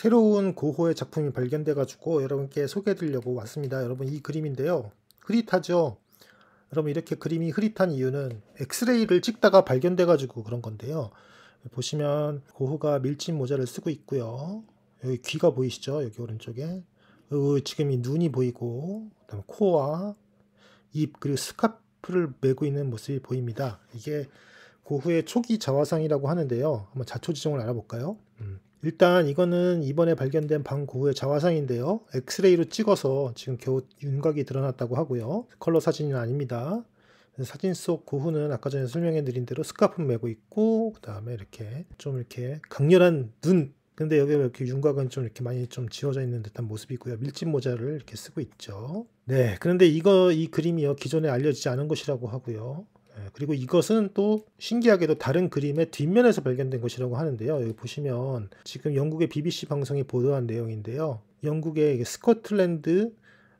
새로운 고호의 작품이 발견돼 가지고 여러분께 소개해 드리려고 왔습니다 여러분 이 그림인데요 흐릿하죠 여러분 이렇게 그림이 흐릿한 이유는 엑스레이를 찍다가 발견돼 가지고 그런 건데요 보시면 고호가 밀짚 모자를 쓰고 있고요 여기 귀가 보이시죠 여기 오른쪽에 지금 이 눈이 보이고 그다음 코와 입 그리고 스카프를 메고 있는 모습이 보입니다. 이게 고흐의 초기 자화상이라고 하는데요. 한번 자초지종을 알아볼까요? 음. 일단 이거는 이번에 발견된 방구의 자화상인데요. 엑스레이로 찍어서 지금 겨우 윤곽이 드러났다고 하고요. 컬러 사진은 아닙니다. 사진 속 고흐는 아까 전에 설명해 드린 대로 스카프 메고 있고 그 다음에 이렇게 좀 이렇게 강렬한 눈 근데 여기 이렇게 윤곽은 좀 이렇게 많이 좀 지워져 있는 듯한 모습이고요. 밀짚 모자를 이렇게 쓰고 있죠. 네, 그런데 이거 이 그림이요 기존에 알려지지 않은 것이라고 하고요. 예, 그리고 이것은 또 신기하게도 다른 그림의 뒷면에서 발견된 것이라고 하는데요. 여기 보시면 지금 영국의 BBC 방송이 보도한 내용인데요. 영국의 스코틀랜드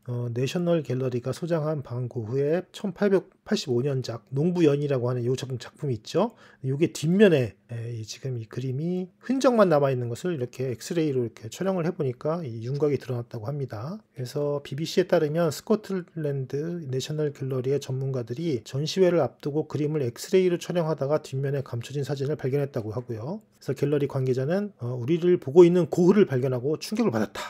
어, 내셔널 갤러리가 소장한 방고흐에 1885년작 농부연이라고 하는 요 작품이 있죠. 요게 뒷면에 에, 지금 이 그림이 흔적만 남아있는 것을 이렇게 엑스레이로 이렇게 촬영을 해보니까 이 윤곽이 드러났다고 합니다. 그래서 BBC에 따르면 스코틀랜드 내셔널 갤러리의 전문가들이 전시회를 앞두고 그림을 엑스레이로 촬영하다가 뒷면에 감춰진 사진을 발견했다고 하고요. 그래서 갤러리 관계자는 어, 우리를 보고 있는 고흐를 발견하고 충격을 받았다.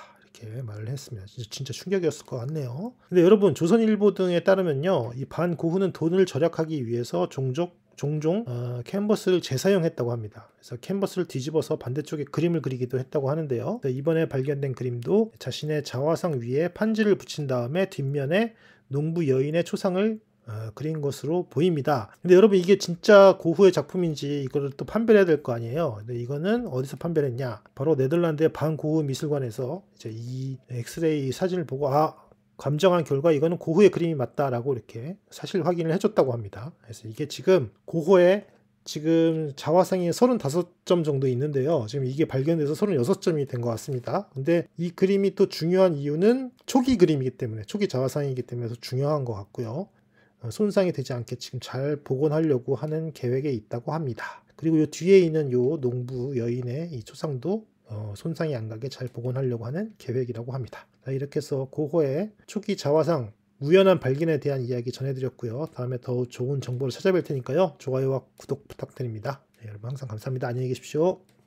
이렇게 말을 했습니다. 진짜, 진짜 충격이었을 것 같네요. 근데 여러분 조선일보 등에 따르면요, 이 반고흐는 돈을 절약하기 위해서 종족 종종 어, 캔버스를 재사용했다고 합니다. 그래서 캔버스를 뒤집어서 반대쪽에 그림을 그리기도 했다고 하는데요. 이번에 발견된 그림도 자신의 자화상 위에 판지를 붙인 다음에 뒷면에 농부 여인의 초상을 어, 그린 것으로 보입니다. 근데 여러분 이게 진짜 고흐의 작품인지 이거를또 판별해야 될 거 아니에요. 근데 이거는 어디서 판별했냐? 바로 네덜란드의 반 고흐 미술관에서 이제 이 엑스레이 사진을 보고 아 감정한 결과 이거는 고흐의 그림이 맞다라고 이렇게 사실 확인을 해줬다고 합니다. 그래서 이게 지금 고흐의 지금 자화상이 35점 정도 있는데요. 지금 이게 발견돼서 36점이 된 것 같습니다. 근데 이 그림이 또 중요한 이유는 초기 그림이기 때문에 초기 자화상이기 때문에 중요한 것 같고요. 어, 손상이 되지 않게 지금 잘 복원하려고 하는 계획에 있다고 합니다. 그리고 요 뒤에 있는 요 농부 여인의 이 초상도 어, 손상이 안 가게 잘 복원하려고 하는 계획이라고 합니다. 자, 이렇게 해서 고호의 초기 자화상 우연한 발견에 대한 이야기 전해드렸고요. 다음에 더 좋은 정보를 찾아뵐 테니까요. 좋아요와 구독 부탁드립니다. 네, 여러분 항상 감사합니다. 안녕히 계십시오.